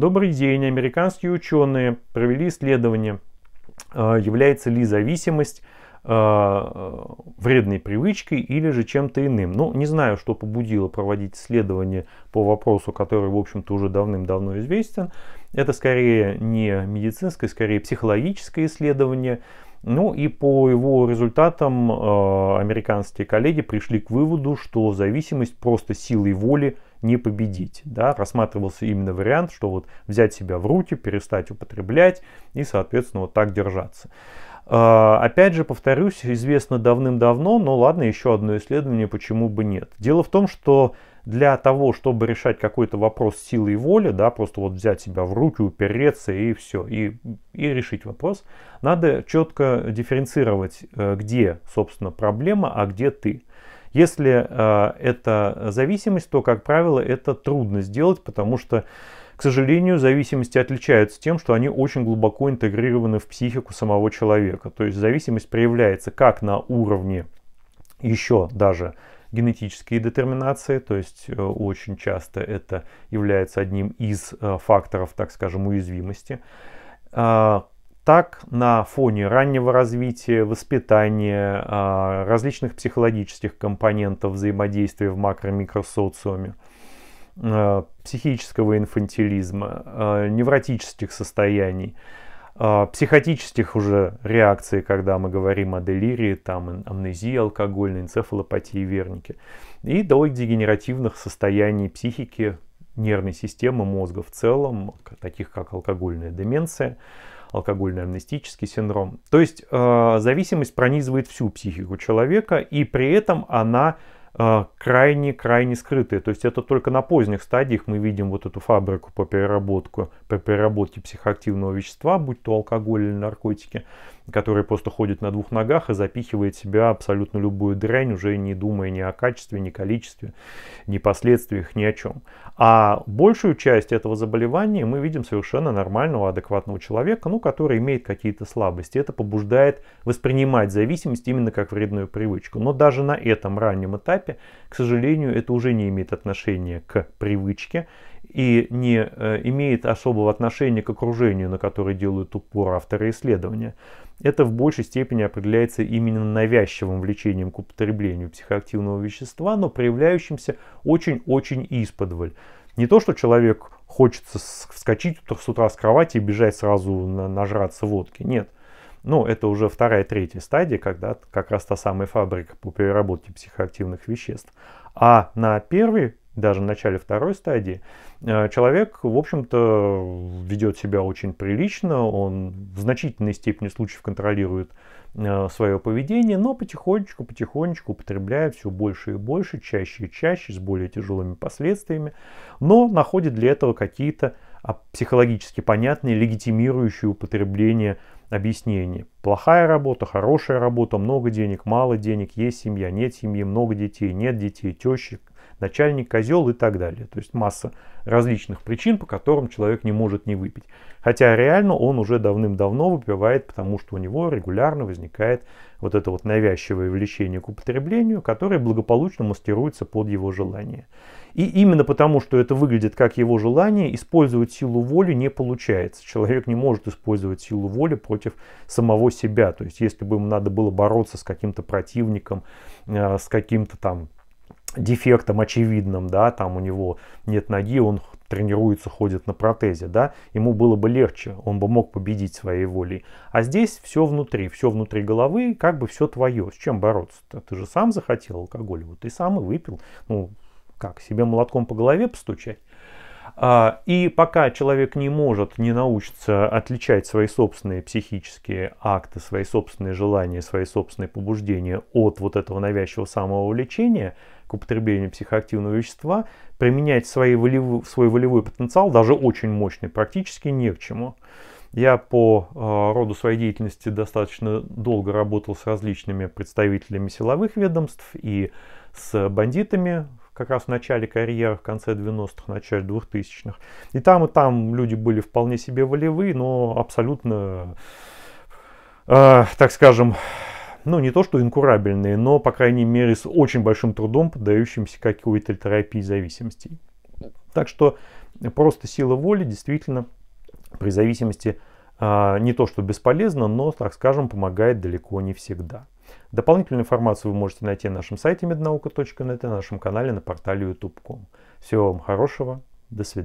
Добрый день, американские ученые провели исследование, а, является ли зависимость а, вредной привычкой или же чем-то иным. Ну, не знаю, что побудило проводить исследование по вопросу, который, в общем-то, уже давным-давно известен. Это скорее не медицинское, скорее психологическое исследование. Ну и по его результатам а, американские коллеги пришли к выводу, что зависимость просто силой воли – не победить. Да? Рассматривался именно вариант, что вот взять себя в руки, перестать употреблять и, соответственно, вот так держаться. А, опять же, повторюсь, известно давным-давно, но ладно, еще одно исследование, почему бы нет. Дело в том, что для того, чтобы решать какой-то вопрос силой воли, да, просто вот взять себя в руки, упереться и все, и, и решить вопрос, надо четко дифференцировать, э, где, собственно, проблема, а где ты. Если э, это зависимость, то, как правило, это трудно сделать, потому что, к сожалению, зависимости отличаются тем, что они очень глубоко интегрированы в психику самого человека. То есть зависимость проявляется как на уровне еще даже генетические детерминации, то есть э, очень часто это является одним из э, факторов, так скажем, уязвимости а, так, на фоне раннего развития, воспитания, а, различных психологических компонентов взаимодействия в макро-микросоциуме, а, психического инфантилизма, а, невротических состояний, психотических уже реакций, когда мы говорим о делирии, там амнезии алкогольной, энцефалопатии верники, и до дегенеративных состояний психики, нервной системы, мозга в целом, таких как алкогольная деменция, алкогольный амнестический синдром. То есть э, зависимость пронизывает всю психику человека, и при этом она крайне-крайне э, скрытая. То есть это только на поздних стадиях мы видим вот эту фабрику по переработку, по переработке психоактивного вещества, будь то алкоголь или наркотики который просто ходит на двух ногах и запихивает в себя абсолютно любую дрянь, уже не думая ни о качестве, ни количестве, ни последствиях, ни о чем. А большую часть этого заболевания мы видим совершенно нормального, адекватного человека, ну, который имеет какие-то слабости. Это побуждает воспринимать зависимость именно как вредную привычку. Но даже на этом раннем этапе, к сожалению, это уже не имеет отношения к привычке, и не э, имеет особого отношения к окружению, на которое делают упор авторы исследования это в большей степени определяется именно навязчивым влечением к употреблению психоактивного вещества, но проявляющимся очень-очень исподволь. Не то, что человек хочется вскочить с утра с кровати и бежать сразу на, нажраться водки. Нет. Но ну, это уже вторая, третья стадия, когда как раз та самая фабрика по переработке психоактивных веществ. А на первой даже в начале второй стадии, э, человек, в общем-то, ведет себя очень прилично, он в значительной степени случаев контролирует э, свое поведение, но потихонечку, потихонечку употребляет все больше и больше, чаще и чаще, с более тяжелыми последствиями, но находит для этого какие-то а, психологически понятные, легитимирующие употребление объяснения: Плохая работа, хорошая работа, много денег, мало денег, есть семья, нет семьи, много детей, нет детей, тещи начальник козел и так далее. То есть масса различных причин, по которым человек не может не выпить. Хотя реально он уже давным-давно выпивает, потому что у него регулярно возникает вот это вот навязчивое влечение к употреблению, которое благополучно маскируется под его желание. И именно потому, что это выглядит как его желание, использовать силу воли не получается. Человек не может использовать силу воли против самого себя. То есть если бы ему надо было бороться с каким-то противником, э, с каким-то там дефектом очевидным, да, там у него нет ноги, он тренируется, ходит на протезе, да, ему было бы легче, он бы мог победить своей волей. А здесь все внутри, все внутри головы, как бы все твое. С чем бороться-то? Ты же сам захотел алкоголь, вот ты сам и выпил. Ну, как, себе молотком по голове постучать? А, и пока человек не может, не научится отличать свои собственные психические акты, свои собственные желания, свои собственные побуждения от вот этого навязчивого самововлечения к употреблению психоактивного вещества, применять свои волевые, свой волевой потенциал, даже очень мощный, практически не к чему. Я по э, роду своей деятельности достаточно долго работал с различными представителями силовых ведомств и с бандитами, как раз в начале карьеры, в конце 90-х, начале 2000-х. И там, и там люди были вполне себе волевые, но абсолютно, э, так скажем, ну, не то что инкурабельные, но, по крайней мере, с очень большим трудом поддающимся какой-то терапии зависимости. Так что просто сила воли действительно при зависимости э, не то что бесполезна, но, так скажем, помогает далеко не всегда. Дополнительную информацию вы можете найти на нашем сайте mednauka.net и на нашем канале на портале youtube.com. Всего вам хорошего, до свидания.